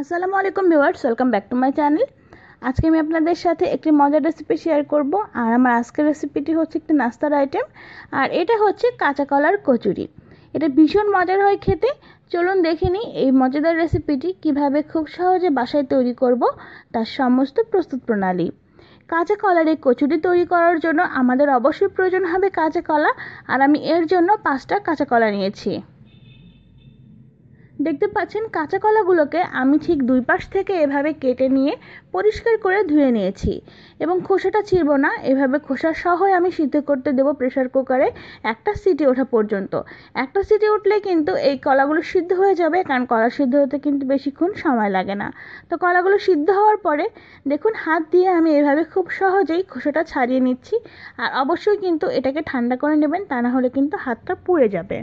আসসালামু আলাইকুম viewers welcome back to my channel আজকে আমি আপনাদের সাথে একটি মজার রেসিপি শেয়ার করব আর আমার আজকের রেসিপিটি হচ্ছে একটি নাস্তার আইটেম আর এটা হচ্ছে কাঁচা কলার কচুরি এটা ভীষণ মজার হয় খেতে চলুন দেখে নিই এই মজাদার রেসিপিটি কিভাবে খুব সহজে বাসায় তৈরি করব তার সমস্ত প্রস্তুত প্রণালী কাঁচা কলার এই কচুরি তৈরি করার জন্য আমাদের অবশ্যই প্রয়োজন হবে কাঁচা কলা আর আমি এর জন্য পাঁচটা কাঁচা কলা নিয়েছি দেখতে পাচ্ছেন কাঁচা কলাগুলোকে আমি ঠিক দুই পাশ থেকে এভাবে কেটে নিয়ে পরিষ্কার করে ধুয়ে নিয়েছি এবং খোসাটা ছিঁড়ব না এভাবে খোসা সহ আমি সিদ্ধ করতে দেবো প্রেশার কুকারে একটা সিটি ওঠা পর্যন্ত একটা সিটি উঠলে কিন্তু এই কলাগুলো সিদ্ধ হয়ে যাবে কারণ কলা সিদ্ধ হতে কিন্তু বেশিক্ষণ সময় লাগে না তো কলাগুলো সিদ্ধ হওয়ার পরে দেখুন হাত দিয়ে আমি এভাবে খুব সহজেই খোসাটা ছাড়িয়ে নিচ্ছি আর অবশ্যই কিন্তু এটাকে ঠান্ডা করে নেবেন তা না হলে কিন্তু হাতটা পুড়ে যাবে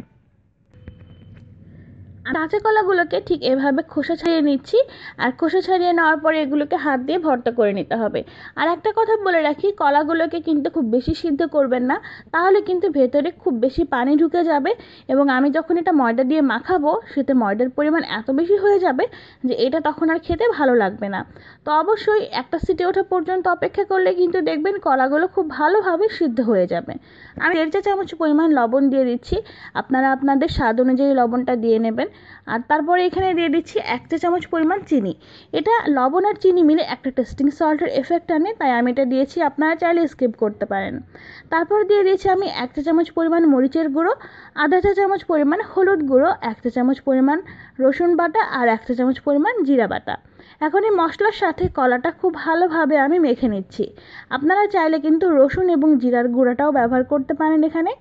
কাঁচা কলাগুলোকে ঠিক এভাবে খোসা ছাড়িয়ে নিচ্ছি আর খোসা ছাড়িয়ে নেওয়ার পরে এগুলোকে হাত দিয়ে ভর্তা করে নিতে হবে আর একটা কথা বলে রাখি কলাগুলোকে কিন্তু খুব বেশি সিদ্ধ করবেন না তাহলে কিন্তু ভেতরে খুব বেশি পানি ঢুকে যাবে এবং আমি যখন এটা ময়দা দিয়ে মাখাবো সেতে ময়দার পরিমাণ এত বেশি হয়ে যাবে যে এটা তখন আর খেতে ভালো লাগবে না তো অবশ্যই একটা সিটি ওঠা পর্যন্ত অপেক্ষা করলে কিন্তু দেখবেন কলাগুলো খুব ভালোভাবে সিদ্ধ হয়ে যাবে আমি দেড় চা চামচ পরিমাণ লবণ দিয়ে দিচ্ছি আপনারা আপনাদের স্বাদ অনুযায়ী লবণটা দিয়ে নেবেন আর তারপরে এখানে দিয়ে দিচ্ছি এক চা চামচ পরিমাণ চিনি এটা লবণ আর চিনি মিলে একটা টেস্টিং সল্টের এফেক্ট আনে তাই আমি এটা দিয়েছি আপনারা চাইলে স্কিপ করতে পারেন তারপর দিয়ে দিয়েছি আমি এক চা চামচ পরিমাণ মরিচের গুঁড়ো আধা চা চামচ পরিমাণ হলুদ গুঁড়ো এক চা চামচ পরিমাণ রসুন বাটা আর এক চা চামচ পরিমাণ জিরা বাটা এখন এই মশলার সাথে কলাটা খুব ভালোভাবে আমি মেখে নিচ্ছি আপনারা চাইলে কিন্তু রসুন এবং জিরার গুঁড়াটাও ব্যবহার করতে পারেন এখানে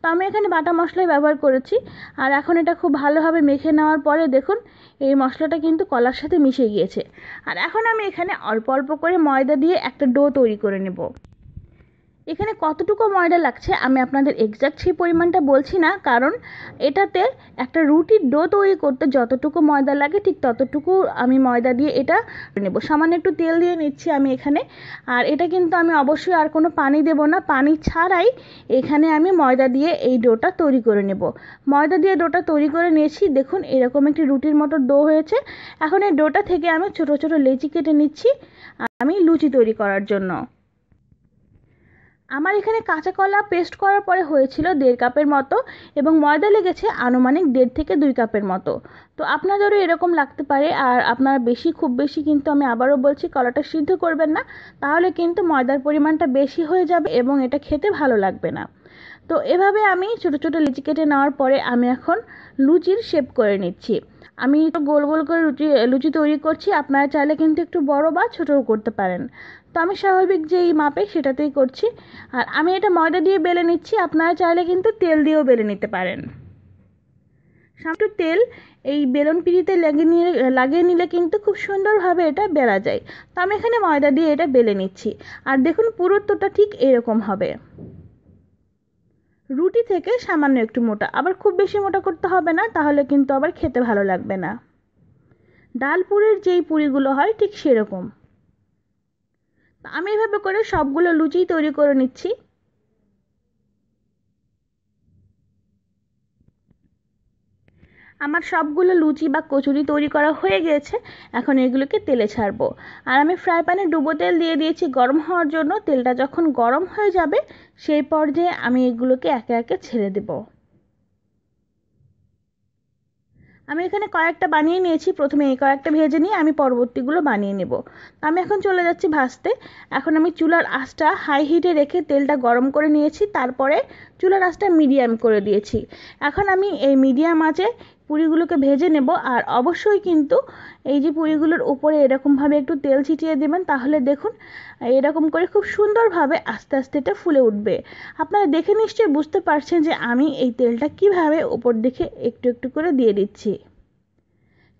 তো আমি এখানে বাটা মশলাই ব্যবহার করেছি আর এখন এটা খুব ভালোভাবে মেখে নেওয়ার পরে দেখুন এই মশলাটা কিন্তু কলার সাথে মিশে গিয়েছে আর এখন আমি এখানে অল্প অল্প করে ময়দা দিয়ে একটা ডো তৈরি করে নেব এখানে কতটুকু ময়দা লাগছে আমি আপনাদের এক্স্যাক্ট সেই পরিমাণটা বলছি না কারণ এটাতে একটা রুটির ডো তৈরি করতে যতটুকু ময়দা লাগে ঠিক ততটুকু আমি ময়দা দিয়ে এটা নেব সামান্য একটু তেল দিয়ে নিচ্ছি আমি এখানে আর এটা কিন্তু আমি অবশ্যই আর কোনো পানি দেব না পানি ছাড়াই এখানে আমি ময়দা দিয়ে এই ডোটা তৈরি করে নেব ময়দা দিয়ে ডোটা তৈরি করে নিয়েছি দেখুন এরকম একটি রুটির মতো ডো হয়েছে এখন এই ডোটা থেকে আমি ছোট ছোট লেচি কেটে নিচ্ছি আমি লুচি তৈরি করার জন্য আমার এখানে কাঁচা কলা পেস্ট করার পরে হয়েছিল দেড় কাপের মতো এবং ময়দা লেগেছে আনুমানিক দেড় থেকে দুই কাপের মতো তো আপনাদেরও এরকম লাগতে পারে আর আপনারা বেশি খুব বেশি কিন্তু আমি আবারও বলছি কলাটা সিদ্ধ করবেন না তাহলে কিন্তু ময়দার পরিমাণটা বেশি হয়ে যাবে এবং এটা খেতে ভালো লাগবে না তো এভাবে আমি ছোট ছোট লুচি কেটে নেওয়ার পরে আমি এখন লুচির শেপ করে নিচ্ছি আমি তো গোল গোল করে লুচি লুচি তৈরি করছি আপনারা চাইলে কিন্তু একটু বড় বা ছোটও করতে পারেন তো আমি স্বাভাবিক যেই মাপে সেটাতেই করছি আর আমি এটা ময়দা দিয়ে বেলে নিচ্ছি আপনারা চাইলে কিন্তু তেল দিয়েও বেলে নিতে পারেন সামটু তেল এই বেলন পিঁড়িতে লাগিয়ে নিয়ে লাগিয়ে নিলে কিন্তু খুব সুন্দরভাবে এটা বেলা যায় তো আমি এখানে ময়দা দিয়ে এটা বেলে নিচ্ছি আর দেখুন পুরুত্বটা ঠিক এরকম হবে রুটি থেকে সামান্য একটু মোটা আবার খুব বেশি মোটা করতে হবে না তাহলে কিন্তু আবার খেতে ভালো লাগবে না ডাল পুরির যেই পুরিগুলো হয় ঠিক সেরকম আমি এভাবে করে সবগুলো লুচি তৈরি করে নিচ্ছি আমার সবগুলো লুচি বা কচুরি তৈরি করা হয়ে গেছে এখন এগুলোকে তেলে ছাড়বো আর আমি ফ্রাই প্যানে ডুবো তেল দিয়ে দিয়েছি গরম হওয়ার জন্য তেলটা যখন গরম হয়ে যাবে সেই পর্যায়ে আমি এগুলোকে একে একে ছেড়ে দেবো আমি এখানে কয়েকটা বানিয়ে নিয়েছি প্রথমে এই কয়েকটা ভেজে নিয়ে আমি পরবর্তীগুলো বানিয়ে নেব আমি এখন চলে যাচ্ছি ভাজতে এখন আমি চুলার আঁচটা হাই হিটে রেখে তেলটা গরম করে নিয়েছি তারপরে চুলার আঁচটা মিডিয়াম করে দিয়েছি এখন আমি এই মিডিয়াম আঁচে পুরিগুলোকে ভেজে নেব আর অবশ্যই কিন্তু এই যে পুরিগুলোর উপরে এরকমভাবে একটু তেল ছিটিয়ে দেবেন তাহলে দেখুন এরকম করে খুব সুন্দরভাবে আস্তে আস্তে এটা ফুলে উঠবে আপনারা দেখে নিশ্চয়ই বুঝতে পারছেন যে আমি এই তেলটা কিভাবে উপর দিকে একটু একটু করে দিয়ে দিচ্ছি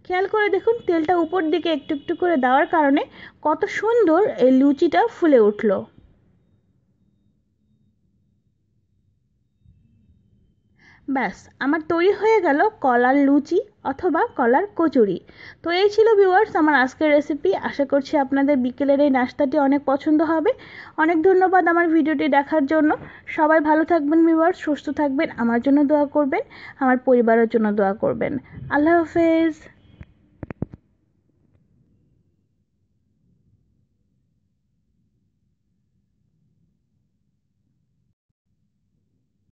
খেয়াল করে দেখুন তেলটা উপর দিকে একটু একটু করে দেওয়ার কারণে কত সুন্দর এই লুচিটা ফুলে উঠলো ব্যাস আমার তৈরি হয়ে গেল কলার লুচি অথবা কলার কচুরি তো এই ছিল ভিউয়ার্স আমার আজকের রেসিপি আশা করছি আপনাদের বিকেলের এই নাস্তাটি অনেক পছন্দ হবে অনেক ধন্যবাদ আমার ভিডিওটি দেখার জন্য সবাই ভালো থাকবেন ভিউয়ার্স সুস্থ থাকবেন আমার জন্য দোয়া করবেন আমার পরিবারের জন্য দোয়া করবেন আল্লাহ হাফেজ